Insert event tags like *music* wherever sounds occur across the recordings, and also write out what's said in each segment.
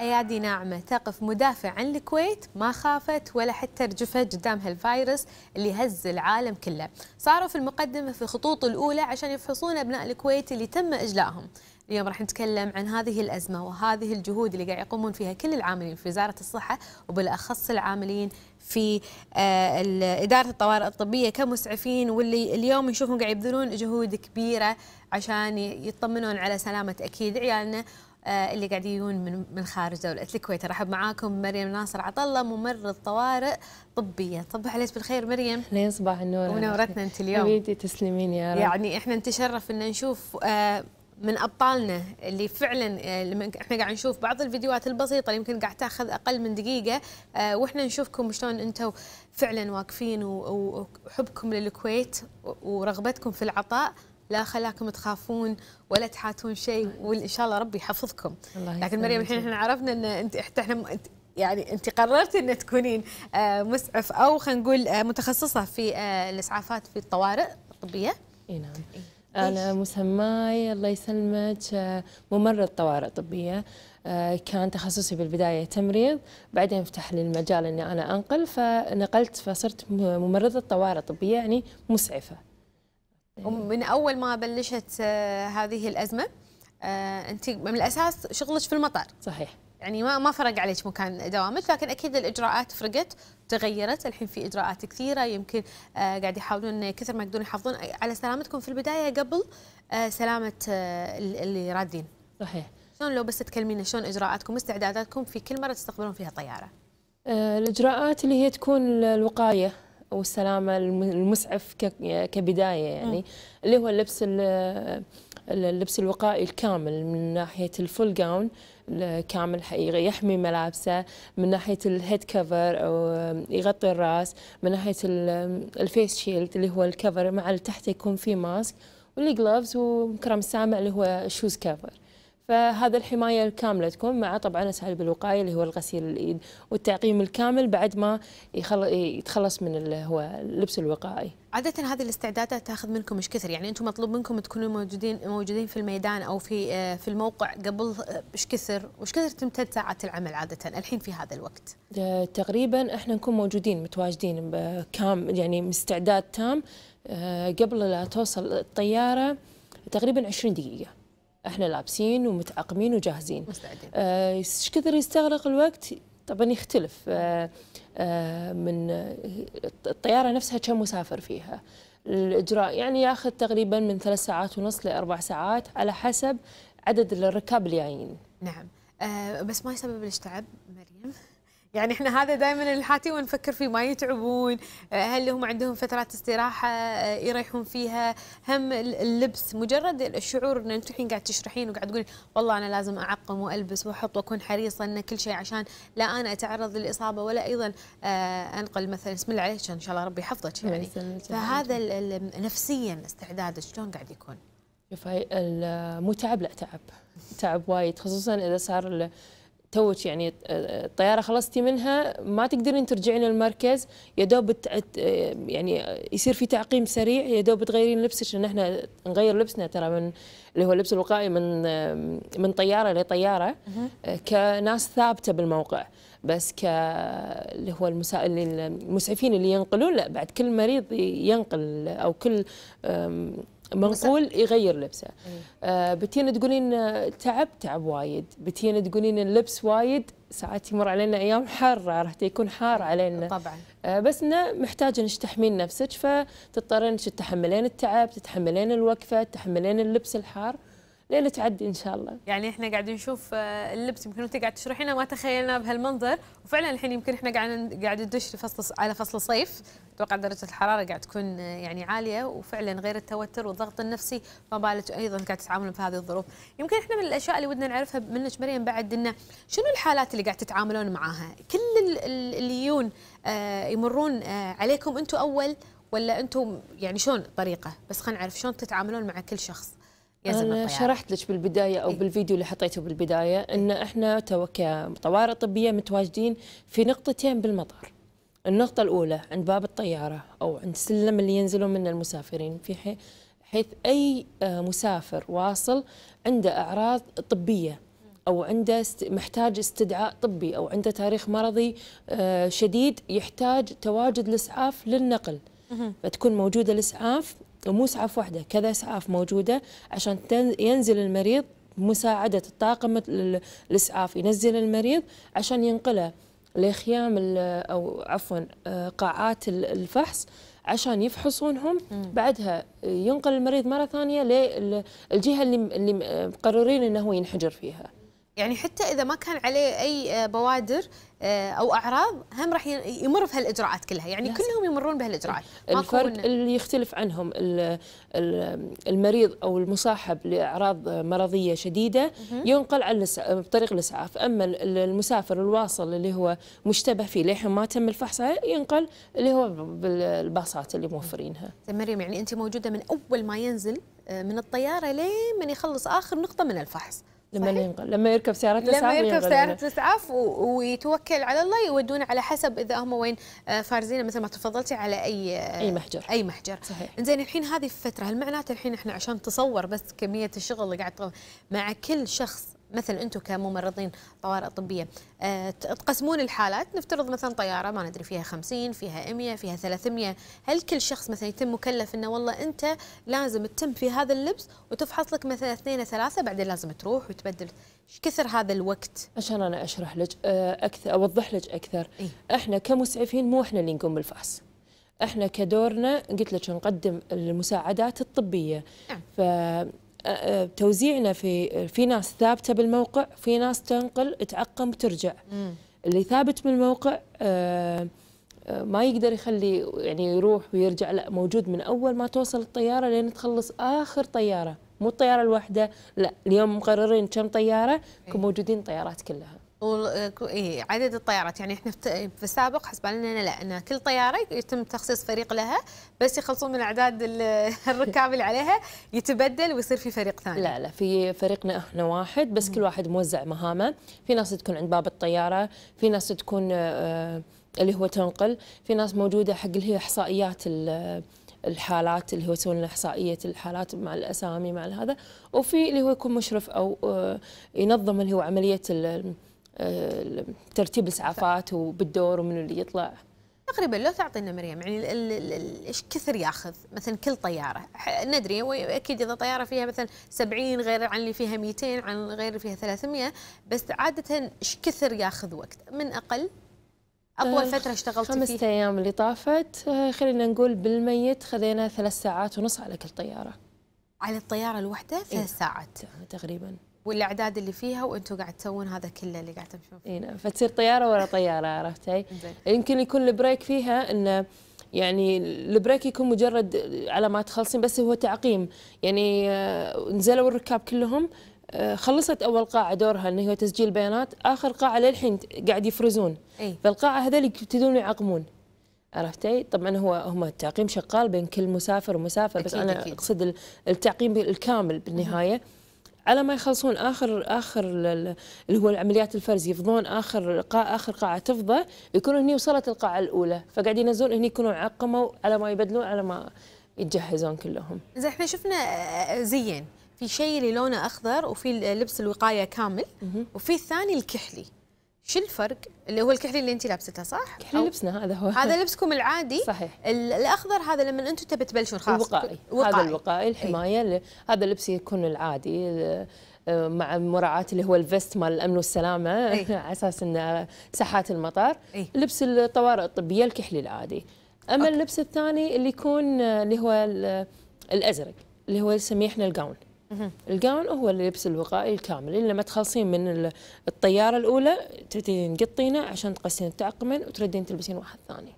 أيادي ناعمة تقف مدافع عن الكويت ما خافت ولا حتى رجفت قدام هالفيروس اللي هز العالم كله صاروا في المقدمة في الخطوط الأولى عشان يفحصون أبناء الكويت اللي تم إجلائهم اليوم راح نتكلم عن هذه الأزمة وهذه الجهود اللي قاعد يقومون فيها كل العاملين في وزارة الصحة وبالأخص العاملين في آه، إدارة الطوارئ الطبية كمسعفين واللي اليوم نشوفهم قاعد يبذلون جهود كبيرة عشان يطمنون على سلامة أكيد عيالنا يعني آه، اللي قاعدين يجون من من خارج دوله الكويت ارحب معاكم مريم ناصر عطله ممرض طوارئ طبيه صبح عليك بالخير مريم لا يصبح النور ونورتنا انت اليوم حبيبتي تسلمين يا رب يعني احنا نتشرف ان نشوف آه، من ابطالنا اللي فعلا آه، لما احنا قاعد نشوف بعض الفيديوهات البسيطه اللي يمكن قاعد تاخذ اقل من دقيقه واحنا نشوفكم شلون انتم فعلا واقفين وحبكم للكويت ورغبتكم في العطاء لا خلاكم تخافون ولا تحاتون شيء وان شاء الله ربي يحفظكم الله لكن مريم الحين احنا عرفنا ان انت احنا يعني انت قررتي ان تكونين آه، مسعف او خلينا نقول آه، متخصصه في آه، الاسعافات في الطوارئ الطبيه اي نعم أنا مسماي الله يسلمك ممرض طوارئ طبية كان تخصصي بالبداية تمريض بعدين فتح لي المجال أني أنا أنقل فنقلت فصرت ممرضة طوارئ طبية يعني مسعفة من اول ما بلشت آه، هذه الازمه آه، انت من الاساس شغلك في المطار صحيح يعني ما ما فرق عليك مكان دوامك لكن اكيد الاجراءات فرقت تغيرت الحين في اجراءات كثيره يمكن آه، قاعد يحاولون كثر ما يقدرون يحافظون على سلامتكم في البدايه قبل سلامه اللي رادين صحيح شلون لو بس تكلمينا شلون اجراءاتكم واستعداداتكم في كل مره تستقبلون فيها طياره الاجراءات اللي هي تكون الوقايه والسلامه المسعف كبدايه يعني اللي هو اللبس اللبس الوقائي الكامل من ناحيه الفول جاون كامل حقيقي يحمي ملابسه من ناحيه الهيد كفر او يغطي الراس من ناحيه الفيس شيلد اللي هو الكفر مع اللي تحته يكون فيه ماسك والجلوفز ومكرم السامع اللي هو شوز كفر فهذا الحمايه الكامله تكون مع طبعا اسهل بالوقايه اللي هو الغسيل الايد والتعقيم الكامل بعد ما يتخلص من اللي هو اللبس الوقائي. عادة هذه الاستعدادات تاخذ منكم ايش كثر؟ يعني انتم مطلوب منكم تكونوا موجودين موجودين في الميدان او في في الموقع قبل ايش كثر؟ وايش كثر تمتد ساعات العمل عادة الحين في هذا الوقت؟ آه، تقريبا احنا نكون موجودين متواجدين كام يعني مستعداد تام آه، قبل لا توصل الطيارة تقريبا 20 دقيقة. احنا لابسين ومتعقمين وجاهزين مستعدين آه، ايش آه كثر يستغرق الوقت طبعا يختلف آه آه من الطياره نفسها كم مسافر فيها الاجراء يعني ياخذ تقريبا من ثلاث ساعات ونص لاربع ساعات على حسب عدد الركاب اللي جايين نعم آه بس ما يسبب الاشتعاب مريم يعني احنا هذا دائما الحاتي ونفكر فيه ما يتعبون هل هم عندهم فترات استراحه آه، يريحون فيها هم اللبس مجرد الشعور ان انت الحين قاعد تشرحين وقاعد تقولين والله انا لازم اعقم والبس واحط واكون حريصه ان كل شيء عشان لا انا اتعرض للاصابه ولا ايضا آه، انقل مثلا اسم الله عليك ان شاء الله ربي يحفظك يعني فهذا نفسيا استعدادك شلون قاعد يكون؟ شوف المتعب لا تعب تعب وايد خصوصا اذا صار توك يعني الطياره آه، خلصتي منها ما تقدرين ترجعين المركز يا دوب آه، يعني يصير في تعقيم سريع يا دوب تغيرين لبسك لان احنا نغير لبسنا ترى من اللي هو اللبس الوقائي من من طياره لطياره آه، كناس ثابته بالموقع بس ك اللي هو المسا... المسعفين اللي ينقلون لا بعد كل مريض ينقل او كل منقول يغير لبسه إيه. آه، بتين تقولين تعب تعب وايد بتين تقولين اللبس وايد ساعات يمر علينا ايام حاره راح يكون حار علينا طبعا آه، بس انه محتاجه انك تحمين نفسك فتضطرين تتحملين التعب تتحملين الوقفه تتحملين اللبس الحار ليلة تعدي إن شاء الله يعني إحنا قاعدين نشوف آه، اللبس يمكن أنت قاعد تشرحينه ما تخيلناه بهالمنظر وفعلا الحين يمكن إحنا قاعد قاعد ندش فصل على فصل صيف أتوقع درجة الحرارة قاعد تكون آه، يعني عالية وفعلا غير التوتر والضغط النفسي ما بالك أيضا قاعد تتعاملون في هذه الظروف يمكن إحنا من الأشياء اللي ودنا نعرفها منك مريم بعد إنه شنو الحالات اللي قاعد تتعاملون معاها كل اللي يون آه، يمرون عليكم أنتم أول ولا أنتم يعني شلون طريقة بس خلينا نعرف شلون تتعاملون مع كل شخص أنا شرحت لك بالبداية أو إيه؟ بالفيديو اللي حطيته بالبداية أن إحنا كطوارئ طبية متواجدين في نقطتين بالمطار النقطة الأولى عند باب الطيارة أو عند السلم اللي ينزلون منه المسافرين في حي... حيث أي آه، مسافر واصل عنده أعراض طبية أو عنده محتاج استدعاء طبي أو عنده تاريخ مرضي آه، شديد يحتاج تواجد الإسعاف للنقل فتكون موجودة الإسعاف مو اسعاف واحده كذا اسعاف موجوده عشان ينزل المريض مساعده الطاقم الاسعاف ينزل المريض عشان ينقله لخيام او عفوا آه، قاعات الفحص عشان يفحصونهم بعدها ينقل المريض مره ثانيه للجهه اللي مقررين انه ينحجر فيها. يعني حتى اذا ما كان عليه اي آه، بوادر آه، او اعراض هم راح يمر في هالاجراءات كلها يعني لازم. كلهم يمرون بهالاجراءات الفرق اللي يختلف عنهم المريض او المصاحب لاعراض مرضيه شديده ينقل على بطريق الاسعاف اما المسافر الواصل اللي هو مشتبه فيه لحين ما تم الفحص ينقل اللي هو بالباصات اللي موفرينها مريم يعني انت موجوده من اول ما ينزل آه، من الطياره لين من يخلص اخر نقطه من الفحص لما ينقل لما يركب سيارة اسعاف لما يركب سيارة الاسعاف ويتوكل على الله يودون على حسب اذا هم وين آه، فارزين مثل ما تفضلتي على اي آه، اي محجر اي محجر صحيح زين الحين هذه الفترة هل معناته الحين احنا عشان تصور بس كمية الشغل اللي قاعد مع كل شخص مثل انتم كممرضين طوارئ طبيه آه، تقسمون الحالات نفترض مثلا طياره ما ندري فيها 50 فيها 100 فيها 300 هل كل شخص مثلا يتم مكلف انه والله انت لازم تتم في هذا اللبس وتفحص لك مثلا اثنين ثلاثه بعدين لازم تروح وتبدل ايش كثر هذا الوقت عشان انا اشرح لك آه، اكثر اوضح لك اكثر إيه؟ احنا كمسعفين مو احنا اللي نقوم بالفحص احنا كدورنا قلت لك نقدم المساعدات الطبيه نعم. ف توزيعنا في في ناس ثابته بالموقع في ناس تنقل تعقم ترجع اللي ثابت بالموقع آه، آه، ما يقدر يخلي يعني يروح ويرجع لا موجود من اول ما توصل الطياره لين تخلص اخر طياره مو الطياره الواحده لا اليوم مقررين كم طياره إيه. كم موجودين الطيارات كلها وعدد إيه، الطيارات يعني احنا في السابق حسب لنا لا ان كل طياره يتم تخصيص فريق لها بس يخلصون من اعداد *laughs* الركاب اللي عليها يتبدل ويصير في فريق ثاني لا لا في فريقنا احنا واحد بس كل واحد موزع مهامه في ناس تكون عند باب الطياره في ناس تكون آه، اللي هو تنقل في ناس موجوده حق اللي هي احصائيات الحالات اللي هو يسوون لنا احصائيه الحالات مع الاسامي مع هذا وفي اللي هو يكون مشرف او آه، ينظم اللي هو عمليه ترتيب الاسعافات وبالدور ومن اللي يطلع تقريبا لو تعطينا مريم يعني ايش كثر ياخذ مثلا كل طياره ندري اكيد اذا طياره فيها مثلا 70 غير عن اللي فيها 200 عن غير اللي فيها 300 بس عاده ايش كثر ياخذ وقت من اقل اطول آه، فتره اشتغلت فيها خمس ايام اللي طافت آه، خلينا نقول بالميت خذينا ثلاث ساعات ونص على كل طياره على الطياره الواحده إيه. ثلاث إيه؟ ساعات تقريبا والاعداد اللي فيها وانتم قاعد تسوون هذا كله اللي قاعد تمشون فيه. اي نعم فتصير طياره ورا طياره *laughs* عرفتي؟ يمكن يكون البريك فيها انه يعني البريك يكون مجرد على ما تخلصين بس هو تعقيم يعني آه، نزلوا الركاب كلهم آه، خلصت اول قاعه دورها اللي هو تسجيل بيانات اخر قاعه للحين قاعد يفرزون أي. فالقاعه هذول يبتدون يعقمون عرفتي؟ طبعا هو هم التعقيم شغال بين كل مسافر ومسافر أكيد بس انا أكيد. اقصد التعقيم الكامل بالنهايه على ما يخلصون اخر اخر اللي هو العمليات الفرز يفضون اخر قاع اخر قاعه تفضى يكونوا هني وصلت القاعه الاولى فقاعدين ينزلون هني يكونوا عقموا على ما يبدلون على ما يتجهزون كلهم. زين احنا شفنا آه، آه، زين في شيء اللي لونه اخضر وفي لبس الوقايه كامل وفي الثاني الكحلي. شو الفرق اللي هو الكحلي اللي انت لابسته صح؟ كحلي لبسنا هذا هو هذا لبسكم العادي صحيح الاخضر هذا لما انتم تبي تبلشون خلاص وقائي. وقائي هذا الوقائي إيه. الحمايه ايه؟ هذا لبس يكون العادي آه، مع مراعاة اللي هو الفيست مال الامن والسلامه ايه؟ *laughs* على اساس انه ساحات المطار ايه؟ لبس الطوارئ الطبيه الكحلي العادي اما أوكي. اللبس الثاني اللي يكون آه، اللي هو الازرق اللي هو نسميه احنا الجاون القاون هو اللبس الوقائي الكامل إلا ما تخلصين من الطيارة الأولى تبدين تقطينه عشان تقسين التعقمين وتردين تلبسين واحد ثاني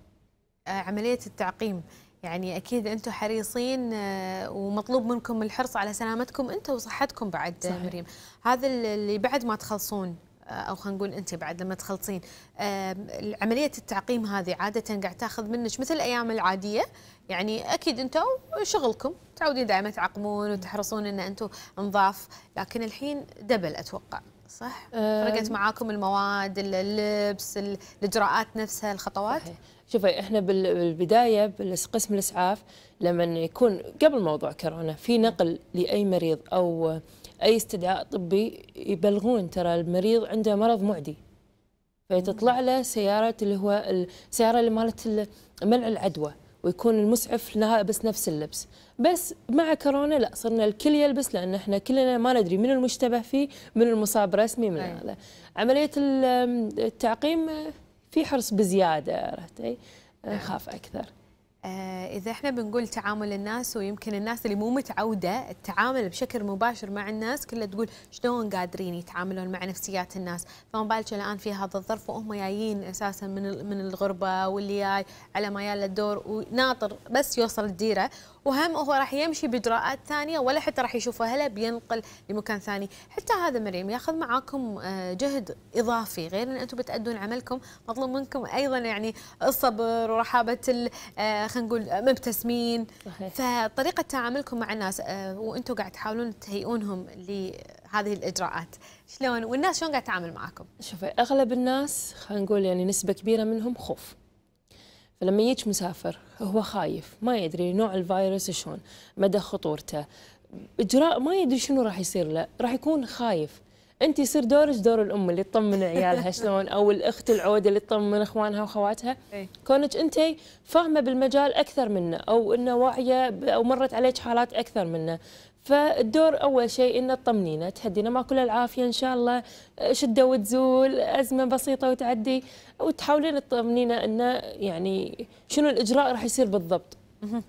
آه، عملية التعقيم يعني أكيد أنتم حريصين آه، ومطلوب منكم الحرص على سلامتكم أنتم وصحتكم بعد صحيح. مريم هذا اللي بعد ما تخلصون آه، او خلينا نقول انت بعد لما تخلصين عمليه التعقيم هذه عاده قاعد تاخذ منك مثل الايام العاديه يعني اكيد انتم شغلكم تعودين دائما تعقمون وتحرصون ان انتم نظاف لكن الحين دبل اتوقع صح آه، فرقت معاكم المواد اللبس الاجراءات نفسها الخطوات شوفي احنا بالبدايه بقسم الاسعاف لما يكون قبل موضوع كورونا في نقل لاي مريض او اي استدعاء طبي يبلغون ترى المريض عنده مرض معدي فتطلع له سياره اللي هو السياره اللي مالت منع العدوى ويكون المسعف بس نفس اللبس بس مع كورونا لا صرنا الكل يلبس لان احنا كلنا ما ندري من المشتبه فيه من المصاب رسمي من هذا أيه. عمليه التعقيم في حرص بزياده عرفت اي نخاف نعم. اكثر آه، إذا إحنا بنقول تعامل الناس ويمكن الناس اللي مو متعودة التعامل بشكل مباشر مع الناس كلها تقول شلون قادرين يتعاملون مع نفسيات الناس فما بالك الآن في هذا الظرف وهم جايين أساسا من من الغربة واللي جاي على ما يلا الدور وناطر بس يوصل الديرة وهم هو راح يمشي بإجراءات ثانية ولا حتى راح يشوف أهله بينقل لمكان ثاني حتى هذا مريم ياخذ معاكم آه، جهد إضافي غير أن أنتم بتأدون عملكم مطلوب منكم أيضا يعني الصبر ورحابة آه، خلينا نقول آه، مبتسمين صحيح. فطريقه تعاملكم مع الناس آه، وانتم قاعد تحاولون تهيئونهم لهذه الاجراءات شلون والناس شلون قاعد تتعامل معاكم شوفي اغلب الناس خلينا نقول يعني نسبه كبيره منهم خوف فلما يجي مسافر هو خايف ما يدري نوع الفيروس شلون مدى خطورته اجراء ما يدري شنو راح يصير له راح يكون خايف انت يصير دورك دور الام اللي تطمن عيالها *laughs* شلون او الاخت العوده اللي تطمن اخوانها واخواتها إيه. كونك انت فاهمه بالمجال اكثر منه او انه واعيه او مرت عليك حالات اكثر منه فالدور اول شيء انه تطمنينه تهدينه ما كل العافيه ان شاء الله شده وتزول ازمه بسيطه وتعدي وتحاولين تطمنينه انه يعني شنو الاجراء راح يصير بالضبط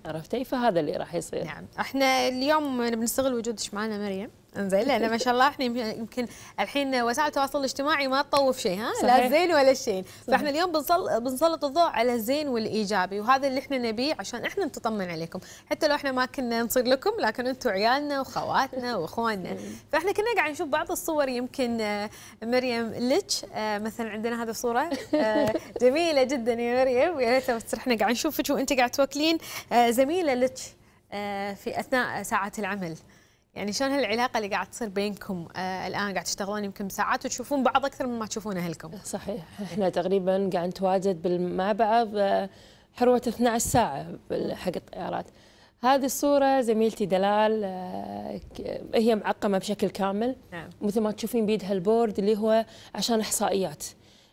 عرفتي فهذا اللي راح يصير نعم احنا اليوم بنستغل وجودك معنا مريم زين لان ما شاء الله احنا يمكن الحين وسائل التواصل الاجتماعي ما تطوف شيء ها صحيح. لا الزين ولا الشين فاحنا اليوم بنصل بنسلط الضوء على الزين والايجابي وهذا اللي احنا نبيه عشان احنا نتطمن عليكم حتى لو احنا ما كنا نصير لكم لكن انتم عيالنا وخواتنا *laughs* واخواننا فاحنا كنا قاعد نشوف بعض الصور يمكن آه، مريم لك آه، مثلا عندنا هذه الصوره *laughs* آه، جميله جدا يا مريم يا ريت احنا قاعد نشوفك وانت قاعد توكلين زميله لك في اثناء ساعات العمل يعني شلون هالعلاقه اللي قاعد تصير بينكم آه الان قاعد تشتغلون يمكن ساعات وتشوفون بعض اكثر مما تشوفون اهلكم صحيح احنا تقريبا قاعد نتواجد مع بعض حروه 12 ساعه حق الطيارات هذه الصورة زميلتي دلال آه، هي معقمة بشكل كامل نعم. مثل ما تشوفين بيدها البورد اللي هو عشان إحصائيات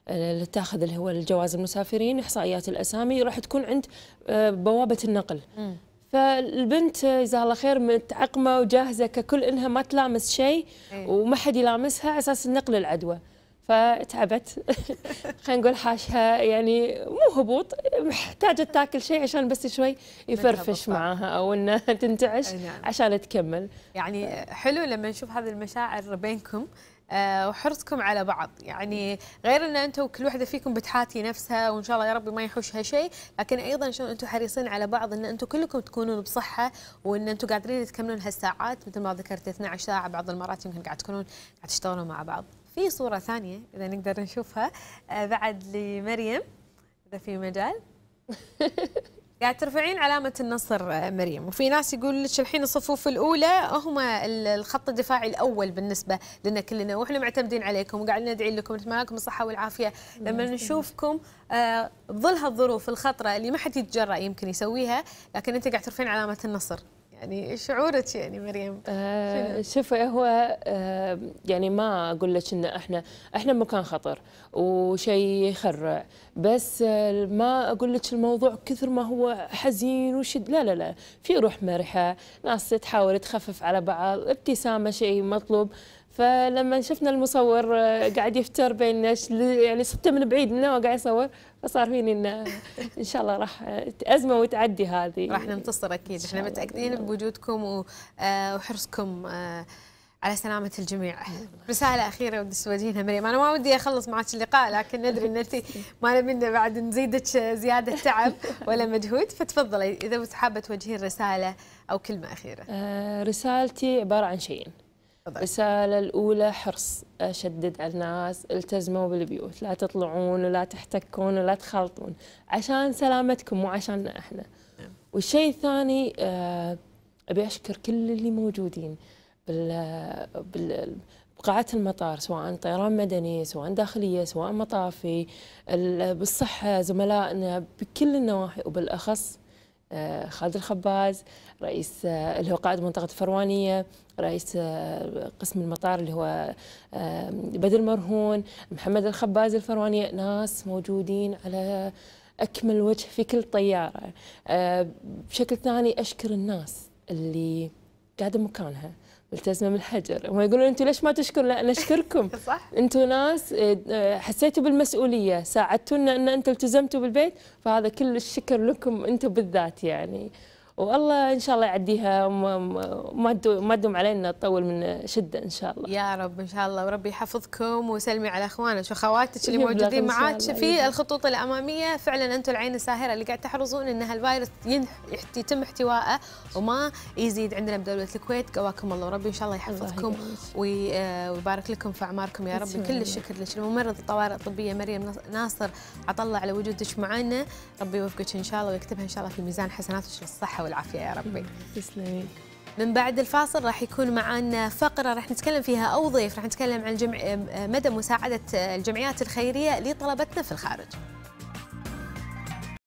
آه، اللي تاخذ اللي هو الجواز المسافرين إحصائيات الأسامي راح تكون عند آه، بوابة النقل م. فالبنت جزاها الله خير متعقمه وجاهزه ككل انها ما تلامس شيء إيه. وما حد يلامسها على اساس نقل العدوى فتعبت *laughs* خلينا نقول حاشها يعني مو هبوط محتاجه تاكل شيء عشان بس شوي يفرفش معاها او انها *laughs* تنتعش نعم. عشان تكمل يعني حلو لما نشوف هذه المشاعر بينكم آه، وحرصكم على بعض يعني غير ان انتم كل واحده فيكم بتحاتي نفسها وان شاء الله يا ربي ما يحوشها شيء لكن ايضا شلون انتم حريصين على بعض ان انتم كلكم تكونون بصحه وان انتم قادرين تكملون هالساعات مثل ما ذكرت 12 ساعه بعض المرات يمكن قاعد تكونون قاعد تشتغلون مع بعض في صوره ثانيه اذا نقدر نشوفها آه، بعد لمريم اذا في مجال *laughs* قاعد ترفعين علامة النصر آه، مريم وفي ناس يقول لك الحين الصفوف الأولى هما الخط الدفاعي الأول بالنسبة لنا كلنا وإحنا معتمدين عليكم وقاعدين ندعي لكم نتمنى لكم الصحة والعافية لما نعم. نشوفكم آه، ظل هالظروف الخطرة اللي ما حد يتجرأ يمكن يسويها لكن أنت قاعد ترفعين علامة النصر يعني شعورك يعني مريم؟ آه شوفي هو آه يعني ما اقول لك ان احنا احنا مكان خطر وشيء يخرع بس آه، ما اقول لك الموضوع كثر ما هو حزين وشد لا لا لا في روح مرحه ناس تحاول تخفف على بعض ابتسامه شيء مطلوب آه فلما شفنا المصور آه، قاعد يفتر بيننا يعني شفته من بعيد منه وقاعد يصور فصار فيني انه ان شاء الله راح ازمه وتعدي هذه راح ننتصر اكيد احنا متاكدين بوجودكم آه، وحرصكم آه، على سلامة الجميع *laughs* رسالة أخيرة ودي تواجهينها مريم أنا ما ودي أخلص معك اللقاء لكن ندري أن أنت ما نبينا بعد نزيدك زيادة تعب *laughs* ولا مجهود فتفضلي إذا حابة توجهين رسالة أو كلمة أخيرة رسالتي عبارة عن شيئين الرسالة الأولى حرص أشدد على الناس التزموا بالبيوت لا تطلعون ولا تحتكون ولا تخلطون عشان سلامتكم مو عشاننا إحنا نعم. والشيء الثاني آه، أبي أشكر كل اللي موجودين بال بقاعة المطار سواء طيران مدني سواء داخلية سواء مطافي بالصحة زملائنا بكل النواحي وبالأخص آه، خالد الخباز رئيس آه، اللي هو قائد منطقة الفروانية رئيس آه، قسم المطار اللي هو بدر مرهون محمد الخباز الفروانية ناس موجودين على أكمل وجه في كل طيارة بشكل ثاني أشكر الناس اللي قاعدة مكانها التزمه بالحجر وما يقولون انتم ليش ما تشكرون لا نشكركم *laughs* صح انتم ناس آه، حسيتوا بالمسؤوليه ساعدتونا ان انتم التزمتوا بالبيت فهذا كل الشكر لكم انتم بالذات يعني والله ان شاء الله يعديها ما ما تدوم علينا تطول من شده ان شاء الله يا رب ان شاء الله وربي يحفظكم وسلمي على اخوانك واخواتك اللي موجودين معاك في إيه. الخطوط الاماميه فعلا انتم العين الساهره اللي قاعد تحرصون ان هالفيروس يتم احتوائه وما يزيد عندنا بدوله الكويت قواكم الله وربي ان شاء الله يحفظكم آه، ويبارك لكم في اعماركم يا رب كل الشكر لك الممرض الطوارئ الطبيه مريم ناصر عطله على وجودك معنا ربي يوفقك ان شاء الله ويكتبها ان شاء الله في ميزان حسناتك للصحه والعافيه يا ربي تسلمي من بعد الفاصل راح يكون معنا فقرة راح نتكلم فيها أو ضيف راح نتكلم عن جمع مدى مساعدة الجمعيات الخيرية لطلبتنا في الخارج